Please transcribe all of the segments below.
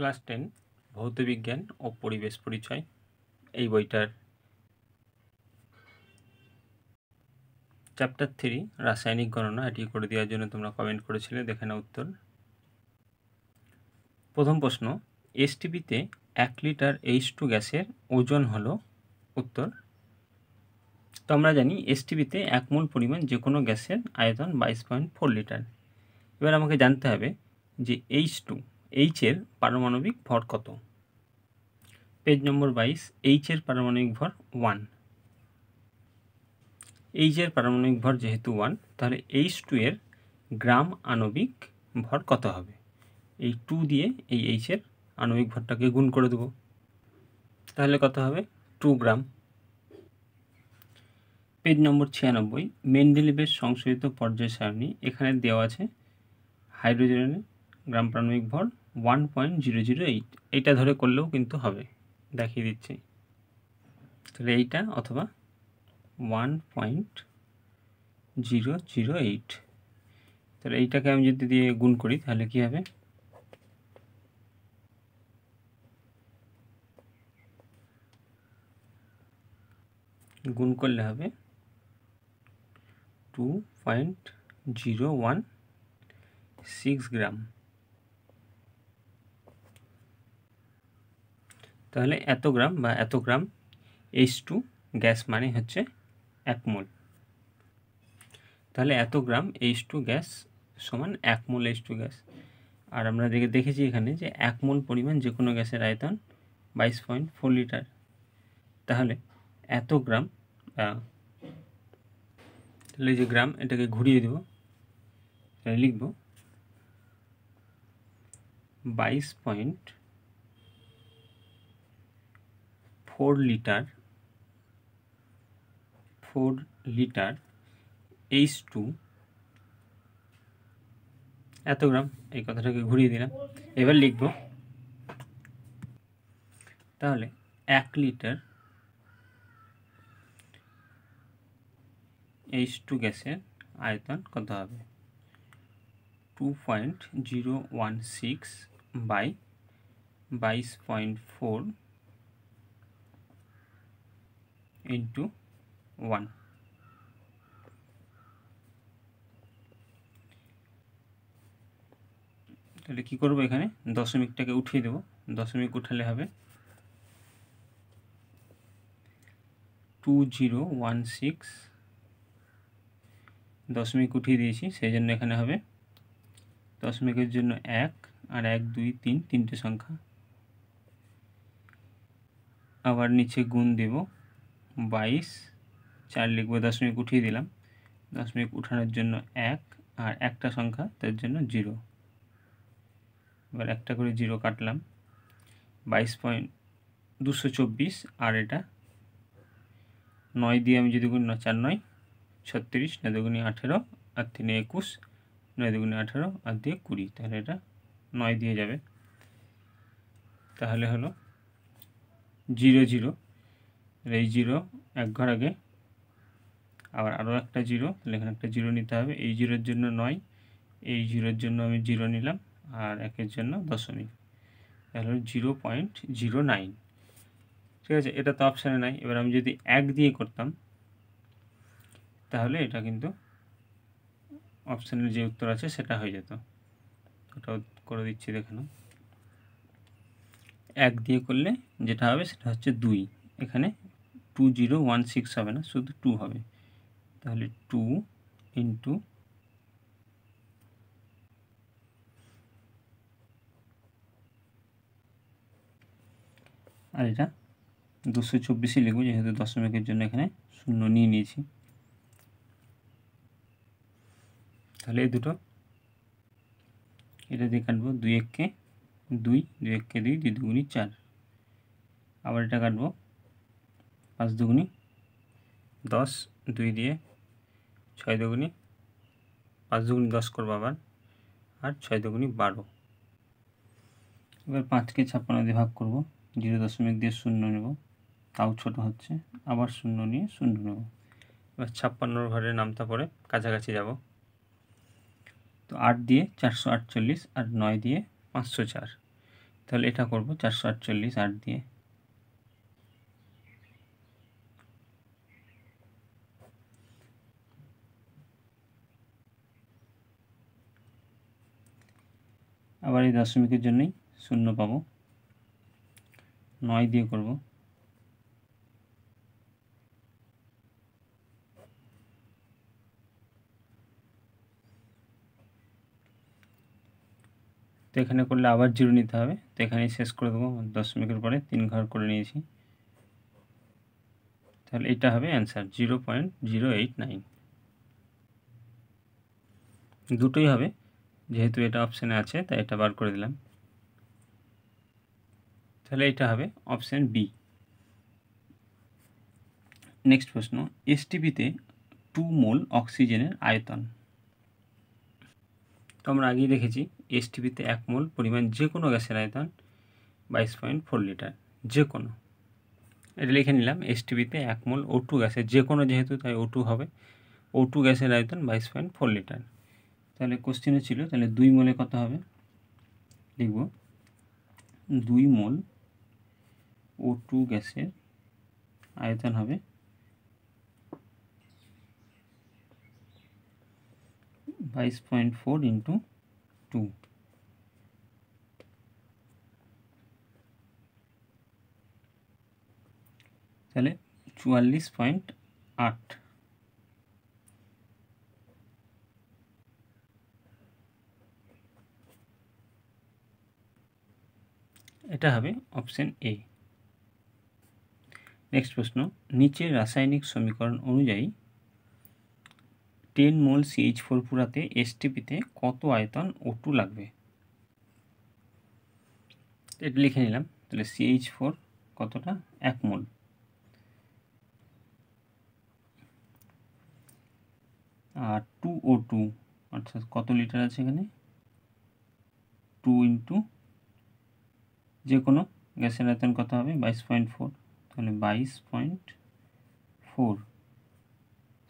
Class ten ভৌতবিজ্ঞান ও পরিবেশ পরিচয় এই বইটার চ্যাপ্টার থ্রি রাসায়নিক গণনা এটি করে দেওয়ার জন্য তোমরা কমেন্ট করেছিলে দেখে না উত্তর প্রথম প্রশ্ন এস টিভিতে এক লিটার এইচ টু গ্যাসের ওজন হল উত্তর তো আমরা জানি এস টিভিতে এক মূল পরিমাণ যে কোনো গ্যাসের আয়তন বাইশ পয়েন্ট ফোর লিটার এবার আমাকে জানতে হবে যে এইচ টু এইচের পারমাণবিক ভর কত পেজ নম্বর বাইশ এইচের পারমাণবিক ভর ওয়ান এইচের পারমাণবিক ভর যেহেতু ওয়ান তাহলে এইচ টু এর গ্রাম আণবিক ভর কত হবে এই টু দিয়ে এই এইচের আণবিক ভরটাকে গুণ করে দেব তাহলে কত হবে টু গ্রাম পেজ নম্বর ছিয়ানব্বই মেন্ডেলিভের সংশোধিত পর্যায় সারণী এখানে দেওয়া আছে হাইড্রোজেনের গ্রাম প্রাণবিক ভর one point zero zero eight এইটা ধরে করলেও কিন্তু হবে দেখিয়ে দিচ্ছি তাহলে এইটা অথবা one point zero zero eight তাহলে এইটাকে আমি যদি দিয়ে গুণ করি তাহলে কি হবে গুণ করলে হবে two point zero one six গ্রাম তাহলে এত গ্রাম বা এত গ্রাম এইচ টু গ্যাস মানে হচ্ছে এক মোল তাহলে এত গ্রাম এইচ টু গ্যাস সমান এক মোল এইচ টু গ্যাস আর আমরা দেখে দেখেছি এখানে যে এক মোল পরিমাণ যে কোনো গ্যাসের আয়তন বাইশ পয়েন্ট ফোর লিটার তাহলে এত গ্রাম তাহলে যে গ্রাম এটাকে ঘুরিয়ে দেব লিখব বাইশ point four litre four litre H two এত গ্রাম এই কথাটাকে ঘুরিয়ে দিলাম এবার লিখব তাহলে এক লিটার এইচ টু গ্যাসের আয়তন কত হবে two point zero one six by বাইশ পয়েন্ট ফোর into 1. তাহলে কী করবো এখানে দশমিকটাকে উঠিয়ে দেব দশমিক উঠালে হবে টু জিরো ওয়ান সিক্স দশমিক উঠিয়ে দিয়েছি সেই জন্য এখানে হবে দশমিকের জন্য এক আর এক দুই তিন তিনটে সংখ্যা আবার নিচে গুণ দেবো বাইশ চার লিখবো দশমিক উঠিয়ে দিলাম দশমিক উঠানোর জন্য এক আর একটা সংখ্যা তার জন্য জিরো এবার একটা করে জিরো কাটলাম বাইশ পয়েন্ট দুশো চব্বিশ আর এটা নয় দিয়ে আমি যদি গুণ চার নয় ছত্রিশ নয় দুগুণি আঠেরো আর তিনে একুশ নয় দুগুণি আঠেরো আর দিয়ে কুড়ি তাহলে এটা নয় দিয়ে যাবে তাহলে হলো জিরো জিরো এই জিরো এক ঘর আগে আবার আরও একটা জিরো তাহলে এখানে একটা জিরো নিতে হবে এই জিরোর জন্য নয় এই জিরোর জন্য আমি জিরো নিলাম আর একের জন্য দশমিক তাহলে জিরো পয়েন্ট জিরো নাইন ঠিক আছে এটা তো অপশানে নাই এবার আমি যদি এক দিয়ে করতাম তাহলে এটা কিন্তু অপশানের যে উত্তর আছে সেটা হয়ে যেত ওটাও করে দিচ্ছি দেখানো এক দিয়ে করলে যেটা হবে সেটা হচ্ছে দুই এখানে 20167 তাহলে 2 হবে তাহলে 2 ইনটু আরে এটা 224 ই লিখবো যেহেতু দশমিকের জন্য এখানে শূন্য নিয়ে নিয়েছি তাহলে এই দুটো এটা দেখানবো 2 * 1 = 2 2 * 1 = 2 2 * 2 = 4 আবার এটা কাটবো পাঁচ দুগুনি দশ দুই দিয়ে ছয় দুগুনি পাঁচ দুগুনি দশ করবো আবার আর ছয় দুগুনি বারো এবার পাঁচকে ছাপ্পান্ন দিয়ে ভাগ করব জিরো দশমিক দিয়ে শূন্য নেব তাও ছোট হচ্ছে আবার শূন্য নিয়ে শূন্য নেব এবার ছাপ্পান্নর ঘরে নামতা পরে কাছাকাছি যাব তো আট দিয়ে চারশো আটচল্লিশ আর নয় দিয়ে পাঁচশো চার তাহলে এটা করব চারশো আটচল্লিশ আট দিয়ে আবার এই দশমিকের জন্যই শূন্য পাবো নয় দিয়ে করব তো এখানে করলে আবার জিরো নিতে হবে তো এখানেই শেষ করে দেবো দশমিকের পরে তিন ঘর করে নিয়েছি তাহলে এটা হবে answer zero point zero eight nine দুটোই হবে যেহেতু এটা অপশানে আছে তাই এটা বার করে দিলাম তাহলে এটা হবে অপশান বি নেক্সট প্রশ্ন টিভিতে টু মোল অক্সিজেনের আয়তন তো আমরা আগেই দেখেছি টিভিতে এক মোল পরিমাণ যে কোনো গ্যাসের আয়তন বাইশ পয়েন্ট ফোর লিটার যে কোনো এটা লিখে নিলাম টিভিতে এক মোল ও টু গ্যাসের যে কোনো যেহেতু তাই ও টু হবে ও টু গ্যাসের আয়তন বাইশ পয়েন্ট ফোর লিটার তাহলে কোশ্চেনে ছিল তাহলে দুই মোলে কত হবে লিখব দুই মোল ও টু গ্যাসের আয়তন হবে বাইশ পয়েন্ট ফোর ইন্টু টু তাহলে চুয়াল্লিশ পয়েন্ট আট এটা হবে অপশন এ নেক্সট প্রশ্ন নিচের রাসায়নিক সমীকরণ অনুযায়ী টেন মোল সিএইচ ফোর পুরাতে এসটিপিতে কত আয়তন ওটু লাগবে এটা লিখে নিলাম তাহলে সিএইচ ফোর কতটা এক মোল আর টু ও টু অর্থাৎ কত লিটার আছে এখানে টু ইন্টু যে কোনো গ্যাসের আয়তন কত হবে বাইশ পয়েন্ট ফোর তাহলে বাইশ পয়েন্ট ফোর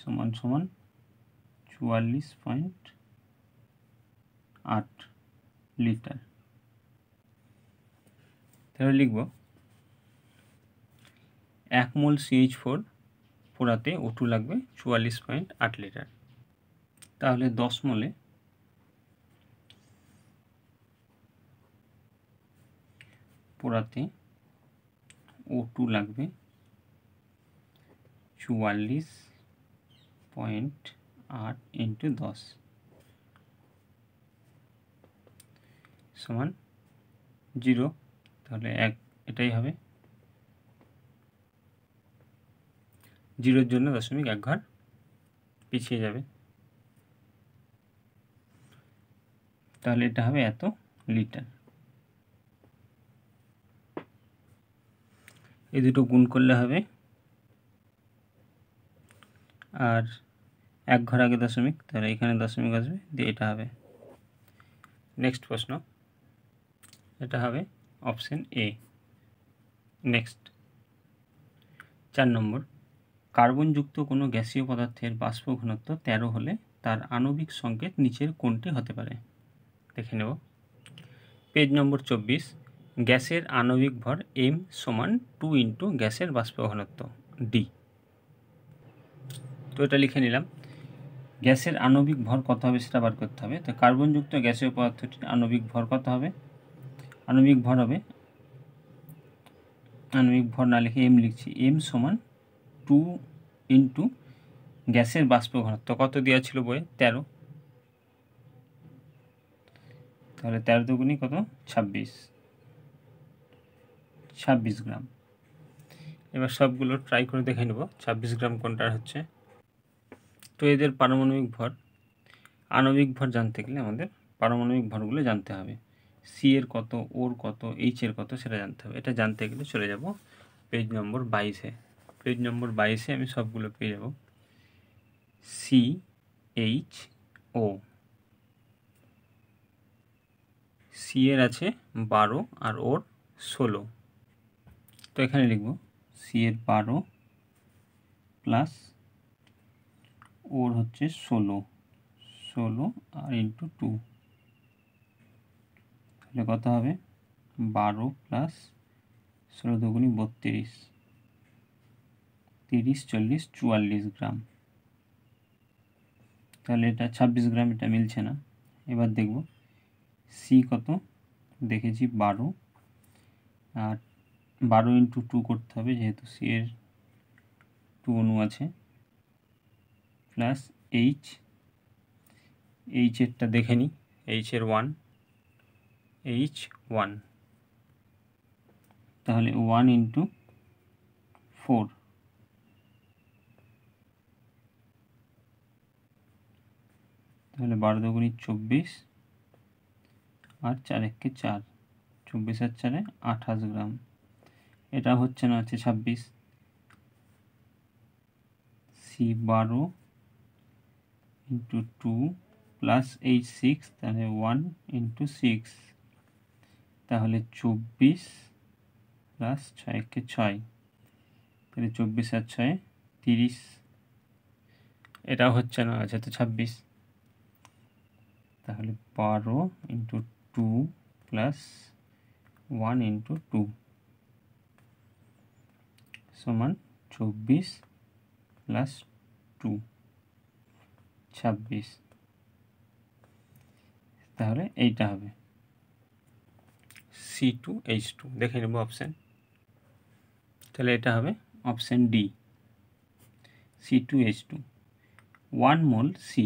সমান সমান চুয়াল্লিশ পয়েন্ট আট লিটার তাহলে লিখব এক মোল সিএইচ ফোর পোড়াতে ওটু লাগবে চুয়াল্লিশ পয়েন্ট আট লিটার তাহলে দশ মোলে পোড়াতে ও টু লাগবে চুয়াল্লিশ পয়েন্ট আট ইন্টু দশ সমান জিরো তাহলে এক এটাই হবে জিরোর জন্য দশমিক এক ঘর পিছিয়ে যাবে তাহলে এটা হবে এত লিটার এই দুটো গুণ করলে হবে আর এক ঘর আগে দশমিক তাহলে এখানে দশমিক আসবে দিয়ে এটা হবে নেক্সট প্রশ্ন এটা হবে অপশন এ নেক্সট চার নম্বর কার্বনযুক্ত কোনো গ্যাসীয় পদার্থের বাষ্প ঘনত্ব তেরো হলে তার আণবিক সংকেত নিচের কোনটি হতে পারে দেখে নেব পেজ নম্বর চব্বিশ গ্যাসের আণবিক ভর এম সমান টু ইন্টু গ্যাসের বাষ্প ঘনত্ব ডি তো এটা লিখে নিলাম গ্যাসের আণবিক ভর কত হবে সেটা বার করতে হবে তো কার্বনযুক্ত গ্যাসের পদার্থটির আণবিক ভর কত হবে আণবিক ভর হবে আণবিক ভর না লিখে এম লিখছি এম সমান টু ইন্টু গ্যাসের বাষ্প ঘনত্ব কত দেওয়া ছিল বইয়ে তেরো তাহলে তেরো দুগুণি কত ছাব্বিশ ছাব্বিশ গ্রাম এবার সবগুলো ট্রাই করে দেখে নেব ছাব্বিশ গ্রাম কোনটার হচ্ছে তো এদের পারমাণবিক ভর আণবিক ভর জানতে গেলে আমাদের পারমাণবিক ভরগুলো জানতে হবে সি এর কত ওর কত এইচ এর কত সেটা জানতে হবে এটা জানতে গেলে চলে যাব পেজ নম্বর বাইশে পেজ নম্বর বাইশে আমি সবগুলো পেয়ে যাব সি এইচ ও সি এর আছে বারো আর ওর ষোলো তো এখানে লিখব সি এর বারো প্লাস ওর হচ্ছে ষোলো ষোলো আর ইন্টু টু তাহলে কত হবে বারো প্লাস ষোলো দুগুনি বত্রিশ তিরিশ চল্লিশ চুয়াল্লিশ গ্রাম তাহলে এটা ছাব্বিশ গ্রাম এটা মিলছে না এবার দেখব সি কত দেখেছি বারো আর বারো ইন্টু টু করতে হবে যেহেতু সি এর টু অনু আছে প্লাস এইচ এইচ এরটা দেখে নিই এইচ এর ওয়ান এইচ ওয়ান তাহলে ওয়ান ইন্টু ফোর তাহলে বারো দুগুণি চব্বিশ আর চার একে চার চব্বিশ আর চারে আঠাশ গ্রাম এটা হচ্ছে না হচ্ছে ছাব্বিশ সি বারো into two plus eight six তাহলে ওয়ান ইন্টু সিক্স তাহলে চব্বিশ প্লাস ছয়কে ছয় তাহলে চব্বিশ আর ছয় তিরিশ এটা হচ্ছে না আছে তো ছাব্বিশ তাহলে বারো into two plus one into two সমান চব্বিশ প্লাস টু ছাব্বিশ তাহলে এইটা হবে সি টু এইচ টু দেখে নেব অপশান তাহলে এটা হবে option D C two H two one mole C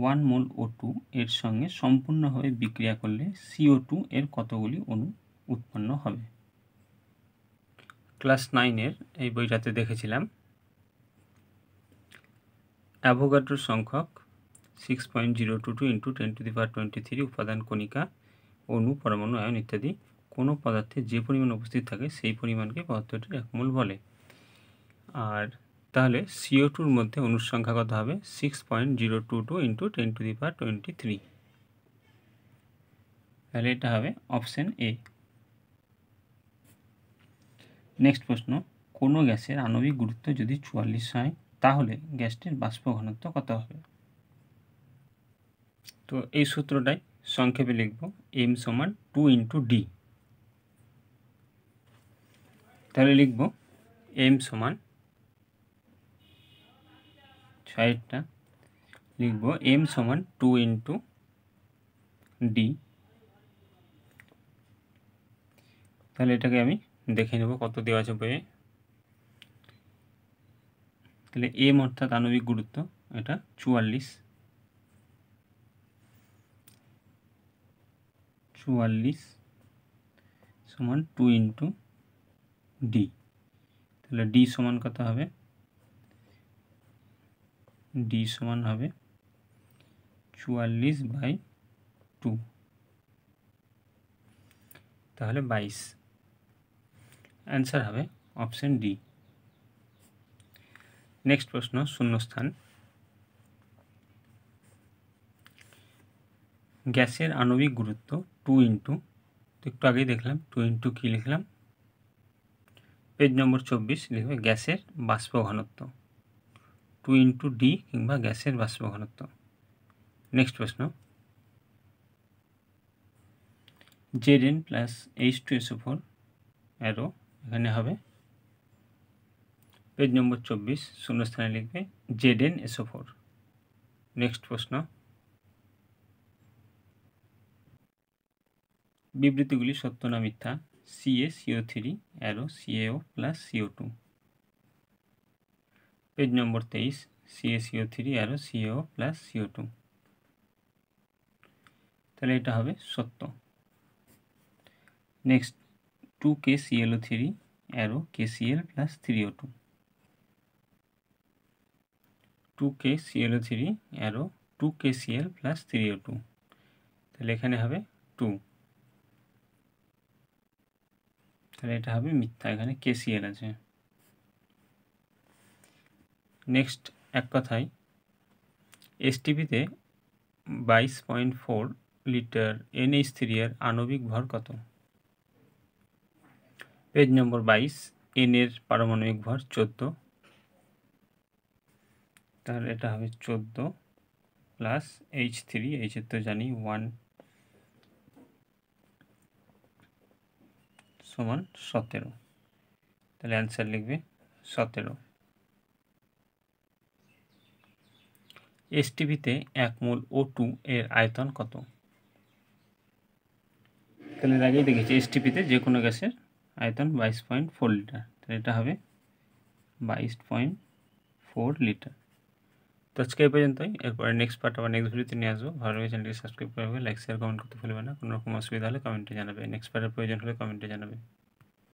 one mole O two এর সঙ্গে সম্পূর্ণভাবে বিক্রিয়া করলে সিও টু এর কতগুলি অণু উৎপন্ন হবে ক্লাস নাইনের এই বইটাতে দেখেছিলাম অ্যাভোগাড্রোর সংখ্যক six point zero two two into ten to the power twenty three উপাদান কণিকা অনু পরমাণু আয়ন ইত্যাদি কোনো পদার্থে যে পরিমাণ উপস্থিত থাকে সেই পরিমাণকে পদার্থটির একমূল বলে আর তাহলে সিও টুর মধ্যে অনুসংখ্যাগত হবে six point zero two two into ten to the power twenty three তাহলে এটা হবে অপশান এ নেক্সট প্রশ্ন কোনো গ্যাসের আণবিক গুরুত্ব যদি চুয়াল্লিশ হয় তাহলে গ্যাসটির বাষ্প ঘনত্ব কত হবে তো এই সূত্রটাই সংক্ষেপে লিখব এম সমান টু ইন্টু ডি তাহলে লিখব এম সমান ছয়টা লিখব এম সমান টু ইন্টু ডি তাহলে এটাকে আমি দেখে নেব কত দেওয়া আছে বইয়ে তাহলে এম অর্থাৎ আণবিক গুরুত্ব এটা চুয়াল্লিশ চুয়াল্লিশ সমান টু ইন্টু ডি তাহলে ডি সমান কত হবে ডি সমান হবে চুয়াল্লিশ বাই টু তাহলে বাইশ অ্যান্সার হবে অপশান ডি নেক্সট প্রশ্ন শূন্যস্থান গ্যাসের আণবিক গুরুত্ব টু ইন্টু একটু আগেই দেখলাম টু ইন্টু কী লিখলাম পেজ নম্বর চব্বিশ লিখবে গ্যাসের বাষ্প ঘনত্ব টু ইন্টু ডি কিংবা গ্যাসের বাষ্প ঘনত্ব নেক্সট প্রশ্ন Z N plus H two SO four arrow এখানে হবে পেজ নম্বর চব্বিশ শূন্যস্থানে লিখবে Z N SO four next প্রশ্ন বিবৃতিগুলি সত্য না মিথ্যা CA CO three arrow CAO plus CO two page number তেইশ CA CO three arrow CAO plus CO two তাহলে এটা হবে সত্য next two K CLO three arrow K CL plus three O two two K CLO three arrow two কে CL plus three O two তাহলে এখানে হবে two তাহলে এটা হবে মিথ্যা এখানে কে সিএল আছে নেক্সট এক কথায় এসটিভিতে বাইশ point four litre NH three এর আণবিক ভর কত পেজ নম্বর বাইশ এন এর পারমাণবিক ভর চোদ্দ তাহলে এটা হবে চোদ্দ প্লাস এইচ থ্রি এইচের তো জানি ওয়ান সমান সতেরো তাহলে অ্যান্সার লিখবে সতেরো এসটিভিতে এক মোল ও টু এর আয়তন কত তাহলে আগেই দেখেছি এসটিভিতে যে কোনো গ্যাসের আয়তন বাইশ পয়েন্ট ফোর লিটার তাহলে এটা হবে বাইশ পয়েন্ট ফোর লিটার তো আজকে এই পর্যন্তই এরপরে নেক্সট পার্ট আবার নেক্সট ভিডিওতে নিয়ে আসবো ভালো লাগে চ্যানেলটি সাবস্ক্রাইব করবে লাইক শেয়ার কমেন্ট করতে ভুলবে না কোনো রকম অসুবিধা হলে কমেন্টে জানাবে নেক্সট পার্টের প্রয়োজন হলে কমেন্টে জানাবে